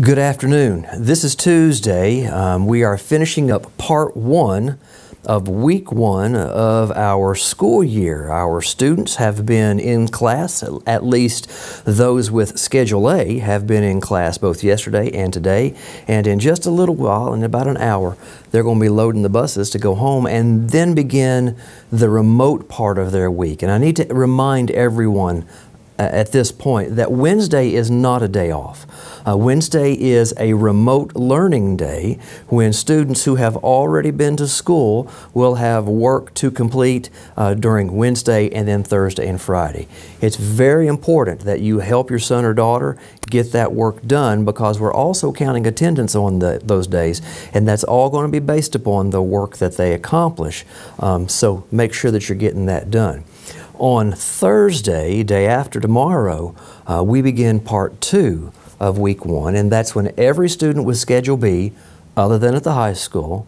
Good afternoon. This is Tuesday. Um, we are finishing up part one of week one of our school year. Our students have been in class, at least those with Schedule A have been in class both yesterday and today. And in just a little while, in about an hour, they're going to be loading the buses to go home and then begin the remote part of their week. And I need to remind everyone at this point that Wednesday is not a day off. Uh, Wednesday is a remote learning day when students who have already been to school will have work to complete uh, during Wednesday and then Thursday and Friday. It's very important that you help your son or daughter get that work done because we're also counting attendance on the, those days, and that's all going to be based upon the work that they accomplish. Um, so make sure that you're getting that done on Thursday, day after tomorrow, uh, we begin part two of week one, and that's when every student with Schedule B, other than at the high school,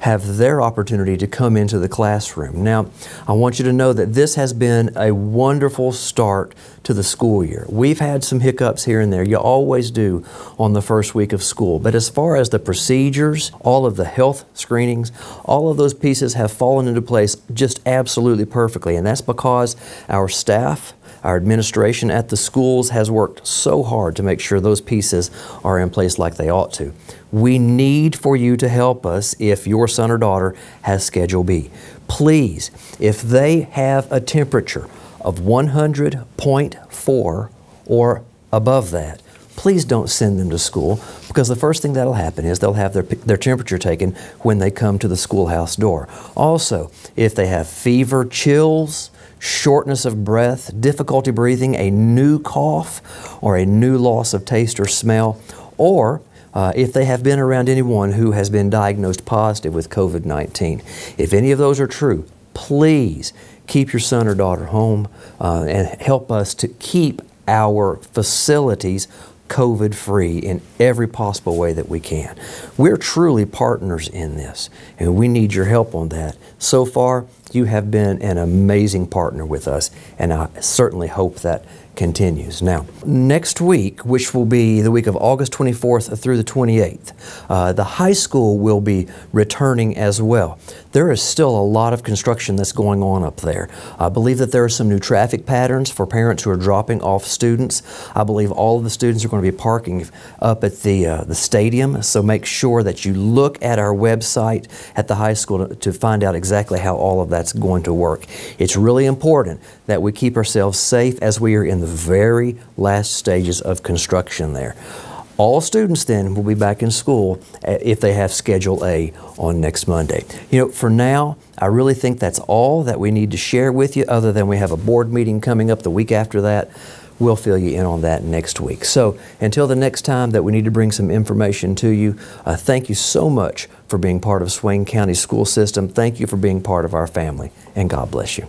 have their opportunity to come into the classroom. Now, I want you to know that this has been a wonderful start to the school year. We've had some hiccups here and there. You always do on the first week of school. But as far as the procedures, all of the health screenings, all of those pieces have fallen into place just absolutely perfectly. And that's because our staff, our administration at the schools has worked so hard to make sure those pieces are in place like they ought to. We need for you to help us if your son or daughter has Schedule B. Please, if they have a temperature of 100.4 or above that, please don't send them to school because the first thing that'll happen is they'll have their, their temperature taken when they come to the schoolhouse door. Also, if they have fever, chills, shortness of breath, difficulty breathing, a new cough, or a new loss of taste or smell, or uh, if they have been around anyone who has been diagnosed positive with COVID 19. If any of those are true, please keep your son or daughter home uh, and help us to keep our facilities COVID free in every possible way that we can. We're truly partners in this, and we need your help on that. So far, you have been an amazing partner with us, and I certainly hope that continues. Now, next week, which will be the week of August 24th through the 28th, uh, the high school will be returning as well. There is still a lot of construction that's going on up there. I believe that there are some new traffic patterns for parents who are dropping off students. I believe all of the students are going to be parking up at the, uh, the stadium, so make sure that you look at our website at the high school to, to find out exactly how all of that that's going to work. It's really important that we keep ourselves safe as we are in the very last stages of construction there. All students then will be back in school uh, if they have Schedule A on next Monday. You know, for now, I really think that's all that we need to share with you, other than we have a board meeting coming up the week after that we'll fill you in on that next week. So until the next time that we need to bring some information to you, uh, thank you so much for being part of Swain County School System. Thank you for being part of our family, and God bless you.